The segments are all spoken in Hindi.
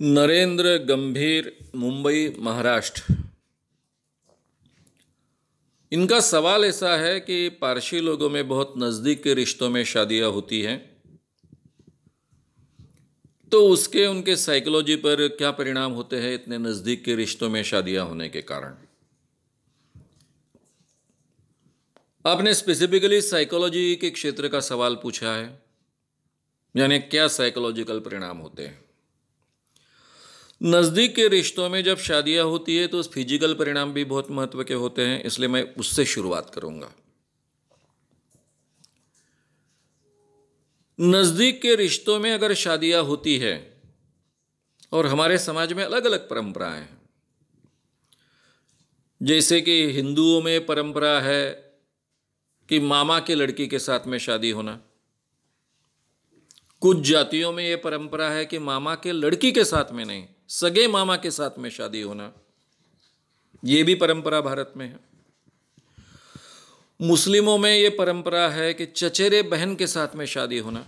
नरेंद्र गंभीर मुंबई महाराष्ट्र इनका सवाल ऐसा है कि पारसी लोगों में बहुत नज़दीक के रिश्तों में शादियां होती हैं तो उसके उनके साइकोलॉजी पर क्या परिणाम होते हैं इतने नज़दीक के रिश्तों में शादियां होने के कारण आपने स्पेसिफिकली साइकोलॉजी के क्षेत्र का सवाल पूछा है यानी क्या साइकोलॉजिकल परिणाम होते हैं नज़दीक के रिश्तों में जब शादियाँ होती है तो उस फिजिकल परिणाम भी बहुत महत्व के होते हैं इसलिए मैं उससे शुरुआत करूँगा नज़दीक के रिश्तों में अगर शादियाँ होती है और हमारे समाज में अलग अलग परंपराएं हैं जैसे कि हिंदुओं में परंपरा है कि मामा के लड़की के साथ में शादी होना कुछ जातियों में ये परंपरा है कि मामा के लड़की के साथ में नहीं सगे मामा के साथ में शादी होना ये भी परंपरा भारत में है मुस्लिमों में ये परंपरा है कि चचेरे बहन के साथ में शादी होना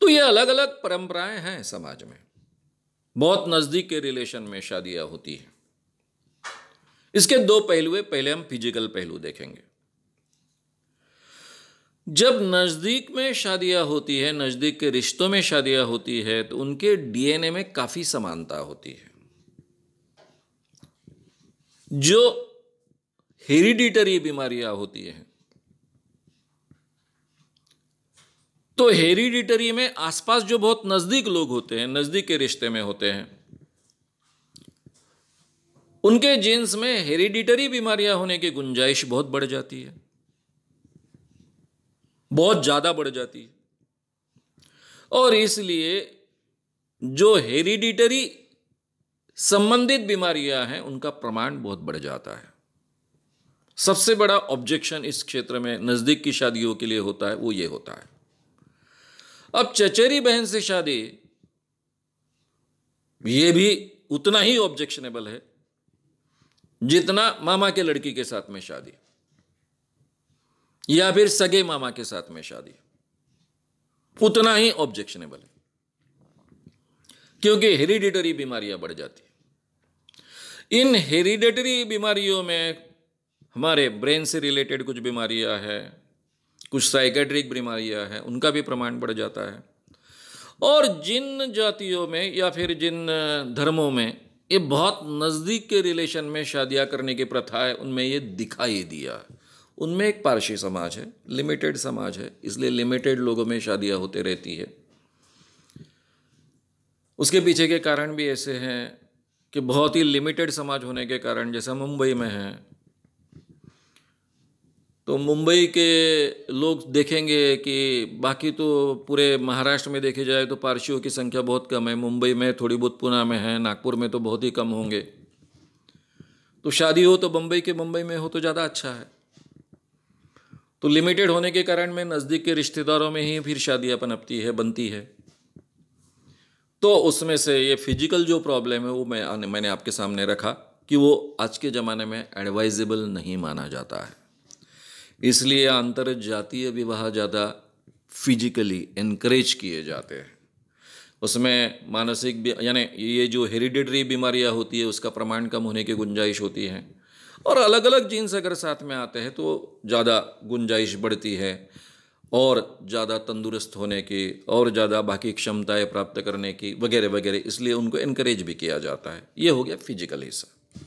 तो ये अलग अलग परंपराएं हैं समाज में बहुत नज़दीक के रिलेशन में शादियां होती हैं इसके दो पहलुए पहले हम फिजिकल पहलू देखेंगे जब नज़दीक में शादियाँ होती है नज़दीक के रिश्तों में शादियाँ होती है तो उनके डीएनए में काफ़ी समानता होती है जो हेरिडिटरी बीमारियां होती हैं तो हेरिडिटरी में आसपास जो बहुत नज़दीक लोग होते हैं नज़दीक के रिश्ते में होते हैं उनके जीन्स में हेरिडिटरी बीमारियां होने की गुंजाइश बहुत बढ़ जाती है बहुत ज़्यादा बढ़ जाती है और इसलिए जो हेरिडिटरी संबंधित बीमारियां हैं उनका प्रमाण बहुत बढ़ जाता है सबसे बड़ा ऑब्जेक्शन इस क्षेत्र में नज़दीक की शादियों के लिए होता है वो ये होता है अब चचेरी बहन से शादी ये भी उतना ही ऑब्जेक्शनेबल है जितना मामा के लड़की के साथ में शादी या फिर सगे मामा के साथ में शादी उतना ही ऑब्जेक्शनेबल है क्योंकि हेरिडिटरी बीमारियां बढ़ जाती हैं इन हेरिडिटरी बीमारियों में हमारे ब्रेन से रिलेटेड कुछ बीमारियां हैं कुछ साइकेट्रिक बीमारियां हैं उनका भी प्रमाण बढ़ जाता है और जिन जातियों में या फिर जिन धर्मों में ये बहुत नज़दीक के रिलेशन में शादियां करने की प्रथा है उनमें ये दिखाई दिया है उनमें एक पारसी समाज है लिमिटेड समाज है इसलिए लिमिटेड लोगों में शादियां होते रहती है उसके पीछे के कारण भी ऐसे हैं कि बहुत ही लिमिटेड समाज होने के कारण जैसा मुंबई में है तो मुंबई के लोग देखेंगे कि बाकी तो पूरे महाराष्ट्र में देखे जाए तो पारसियों की संख्या बहुत कम है मुंबई में थोड़ी बहुत पुणे में है नागपुर में तो बहुत ही कम होंगे तो शादी हो तो बम्बई के मुंबई में हो तो ज़्यादा अच्छा है तो लिमिटेड होने के कारण में नज़दीक के रिश्तेदारों में ही फिर शादियाँ पनपती है बनती है तो उसमें से ये फिजिकल जो प्रॉब्लम है वो मैं मैंने आपके सामने रखा कि वो आज के ज़माने में एडवाइजेबल नहीं माना जाता है इसलिए अंतर जातीय विवाह ज़्यादा फिजिकली इनक्रेज किए जाते हैं उसमें मानसिक यानी ये जो हेरिडेटरी बीमारियां होती है उसका प्रमाण कम होने की गुंजाइश होती है और अलग अलग जीन्स अगर साथ में आते हैं तो ज़्यादा गुंजाइश बढ़ती है और ज़्यादा तंदुरुस्त होने की और ज़्यादा बाकी क्षमताएं प्राप्त करने की वगैरह वगैरह इसलिए उनको इनक्रेज भी किया जाता है ये हो गया फिजिकल हिस्सा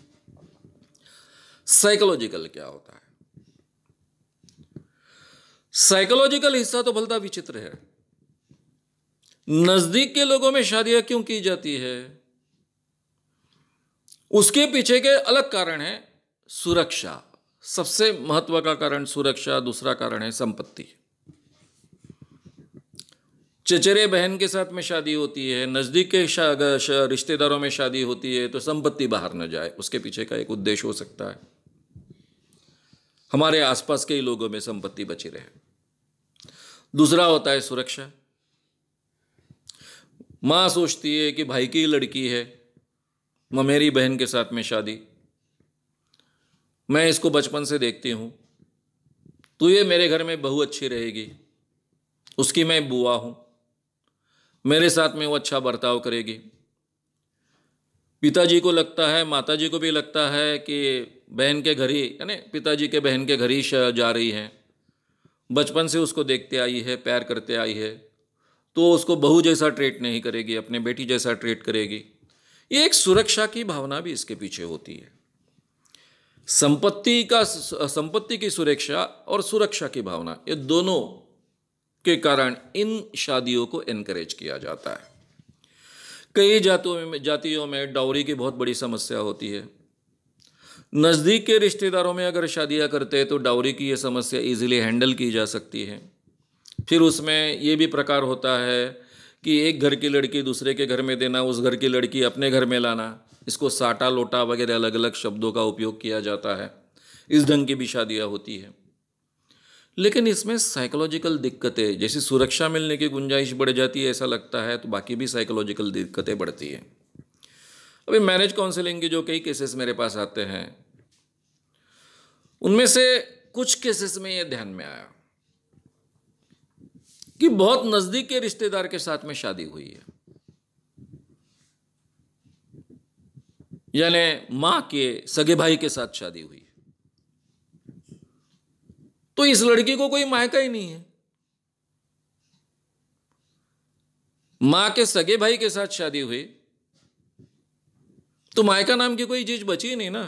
साइकोलॉजिकल क्या होता है साइकोलॉजिकल हिस्सा तो भलता विचित्र है नजदीक के लोगों में शादियां क्यों की जाती है उसके पीछे के अलग कारण हैं सुरक्षा सबसे महत्व का कारण सुरक्षा दूसरा कारण है संपत्ति चचेरे बहन के साथ में शादी होती है नज़दीक के रिश्तेदारों में शादी होती है तो संपत्ति बाहर न जाए उसके पीछे का एक उद्देश्य हो सकता है हमारे आसपास के ही लोगों में संपत्ति बची रहे दूसरा होता है सुरक्षा मां सोचती है कि भाई की लड़की है ममेरी बहन के साथ में शादी मैं इसको बचपन से देखती हूँ तो ये मेरे घर में बहू अच्छी रहेगी उसकी मैं बुआ हूँ मेरे साथ में वो अच्छा बर्ताव करेगी पिताजी को लगता है माताजी को भी लगता है कि बहन के घर ही यानी पिताजी के बहन के घर ही जा रही हैं बचपन से उसको देखते आई है प्यार करते आई है तो उसको बहू जैसा ट्रीट नहीं करेगी अपने बेटी जैसा ट्रीट करेगी ये एक सुरक्षा की भावना भी इसके पीछे होती है संपत्ति का संपत्ति की सुरक्षा और सुरक्षा की भावना ये दोनों के कारण इन शादियों को एनकरेज किया जाता है कई जातियों में जातियों में डाउरी की बहुत बड़ी समस्या होती है नज़दीक के रिश्तेदारों में अगर शादियां करते हैं तो डाउरी की ये समस्या इजीली हैंडल की जा सकती है फिर उसमें ये भी प्रकार होता है कि एक घर की लड़की दूसरे के घर में देना उस घर की लड़की अपने घर में लाना इसको साटा लोटा वगैरह अलग अलग शब्दों का उपयोग किया जाता है इस ढंग की भी शादियाँ होती है लेकिन इसमें साइकोलॉजिकल दिक्कतें जैसे सुरक्षा मिलने की गुंजाइश बढ़ जाती है ऐसा लगता है तो बाकी भी साइकोलॉजिकल दिक्कतें बढ़ती है अभी मैरिज काउंसिलिंग के जो कई केसेस मेरे पास आते हैं उनमें से कुछ केसेस में ये ध्यान में आया कि बहुत नज़दीक के रिश्तेदार के साथ में शादी हुई है यानी मां के सगे भाई के साथ शादी हुई तो इस लड़की को कोई मायका ही नहीं है मां के सगे भाई के साथ शादी हुई तो मायका नाम की कोई चीज बची नहीं ना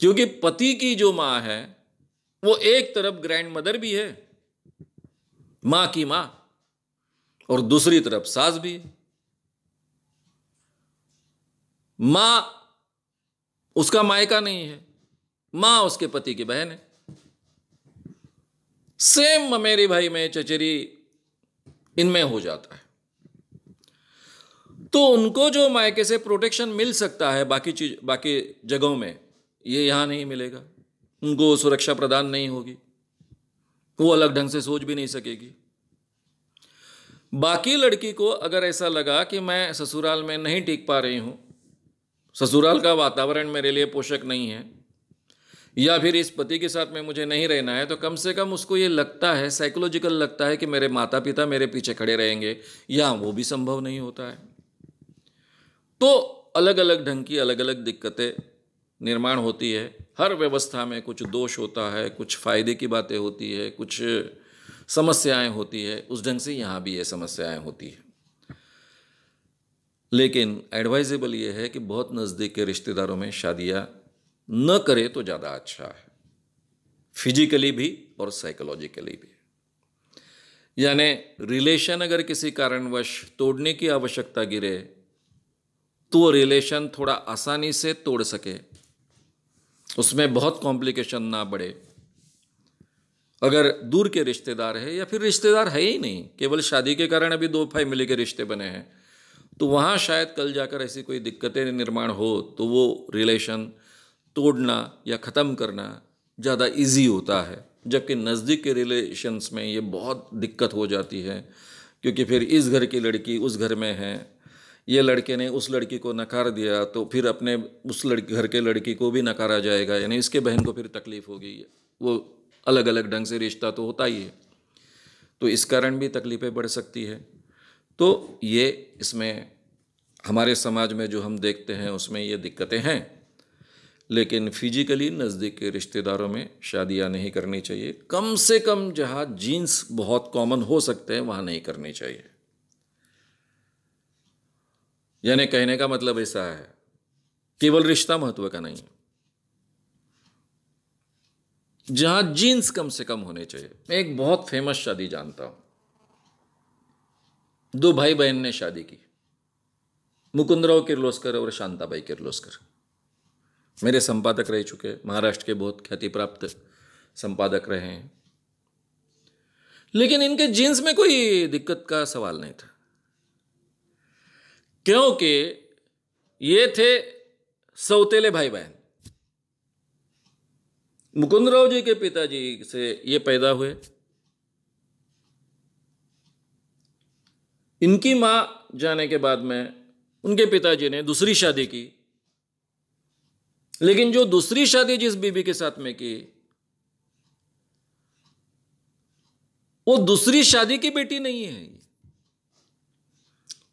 क्योंकि पति की जो मां है वो एक तरफ ग्रैंड मदर भी है मां की मां और दूसरी तरफ सास भी है मां उसका मायका नहीं है मां उसके पति की बहन है सेम ममेरी भाई में चचेरी इनमें हो जाता है तो उनको जो मायके से प्रोटेक्शन मिल सकता है बाकी चीज बाकी जगहों में ये यहां नहीं मिलेगा उनको सुरक्षा प्रदान नहीं होगी वो अलग ढंग से सोच भी नहीं सकेगी बाकी लड़की को अगर ऐसा लगा कि मैं ससुराल में नहीं टिक पा रही हूं ससुराल का वातावरण मेरे लिए पोषक नहीं है या फिर इस पति के साथ में मुझे नहीं रहना है तो कम से कम उसको ये लगता है साइकोलॉजिकल लगता है कि मेरे माता पिता मेरे पीछे खड़े रहेंगे या वो भी संभव नहीं होता है तो अलग अलग ढंग की अलग अलग दिक्कतें निर्माण होती है हर व्यवस्था में कुछ दोष होता है कुछ फायदे की बातें होती है कुछ समस्याएं होती है उस ढंग से यहाँ भी ये समस्याएं होती है लेकिन एडवाइजेबल ये है कि बहुत नज़दीक के रिश्तेदारों में शादियाँ न करें तो ज़्यादा अच्छा है फिजिकली भी और साइकोलॉजिकली भी यानी रिलेशन अगर किसी कारणवश तोड़ने की आवश्यकता गिरे तो रिलेशन थोड़ा आसानी से तोड़ सके उसमें बहुत कॉम्प्लिकेशन ना बढ़े अगर दूर के रिश्तेदार है या फिर रिश्तेदार है ही नहीं केवल शादी के कारण अभी दो फैमिली के रिश्ते बने हैं तो वहाँ शायद कल जाकर ऐसी कोई दिक्कतें निर्माण हो तो वो रिलेशन तोड़ना या ख़त्म करना ज़्यादा इजी होता है जबकि नज़दीक के रिलेशन्स में ये बहुत दिक्कत हो जाती है क्योंकि फिर इस घर की लड़की उस घर में है ये लड़के ने उस लड़की को नकार दिया तो फिर अपने उस लड़के घर के लड़की को भी नकारा जाएगा यानी इसके बहन को फिर तकलीफ़ होगी वो अलग अलग ढंग से रिश्ता तो होता ही है तो इस कारण भी तकलीफ़ें बढ़ सकती है तो ये इसमें हमारे समाज में जो हम देखते हैं उसमें ये दिक्कतें हैं लेकिन फिजिकली नज़दीक के रिश्तेदारों में शादियाँ नहीं करनी चाहिए कम से कम जहाँ जीन्स बहुत कॉमन हो सकते हैं वहाँ नहीं करनी चाहिए यानी कहने का मतलब ऐसा है केवल रिश्ता महत्व का नहीं जहां जहाँ जीन्स कम से कम होने चाहिए मैं एक बहुत फेमस शादी जानता हूँ दो भाई बहन ने शादी की मुकुंदराव किर्लोस्कर और शांताबाई किर्लोस्कर मेरे संपादक रह चुके महाराष्ट्र के बहुत ख्याति प्राप्त संपादक रहे हैं लेकिन इनके जीन्स में कोई दिक्कत का सवाल नहीं था क्योंकि ये थे सौतेले भाई बहन मुकुंदराव जी के पिताजी से ये पैदा हुए इनकी माँ जाने के बाद में उनके पिताजी ने दूसरी शादी की लेकिन जो दूसरी शादी जिस बीबी के साथ में की वो दूसरी शादी की बेटी नहीं है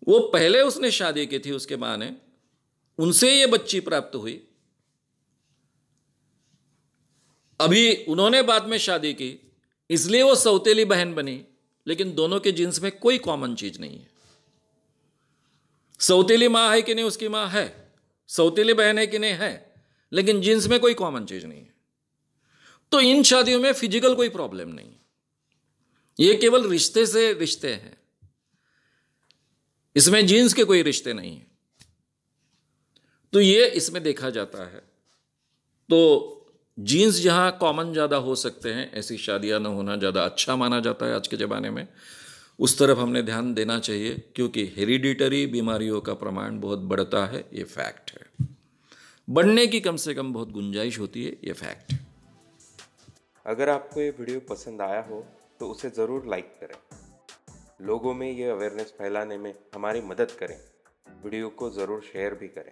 वो पहले उसने शादी की थी उसके मां ने उनसे ये बच्ची प्राप्त हुई अभी उन्होंने बाद में शादी की इसलिए वो सौतेली बहन बनी लेकिन दोनों के जीन्स में कोई कॉमन चीज नहीं है सौतीली माँ है कि नहीं उसकी माँ है सौतीली बहन है कि नहीं है लेकिन जीन्स में कोई कॉमन चीज नहीं है तो इन शादियों में फिजिकल कोई प्रॉब्लम नहीं ये केवल रिश्ते से रिश्ते हैं इसमें जीन्स के कोई रिश्ते नहीं है तो ये इसमें देखा जाता है तो जीन्स जहाँ कॉमन ज़्यादा हो सकते हैं ऐसी शादियाँ न होना ज़्यादा अच्छा माना जाता है आज के ज़माने में उस तरफ हमने ध्यान देना चाहिए क्योंकि हेरिडिटरी बीमारियों का प्रमाण बहुत बढ़ता है ये फैक्ट है बढ़ने की कम से कम बहुत गुंजाइश होती है ये फैक्ट है अगर आपको ये वीडियो पसंद आया हो तो उसे ज़रूर लाइक करें लोगों में ये अवेयरनेस फैलाने में हमारी मदद करें वीडियो को ज़रूर शेयर भी करें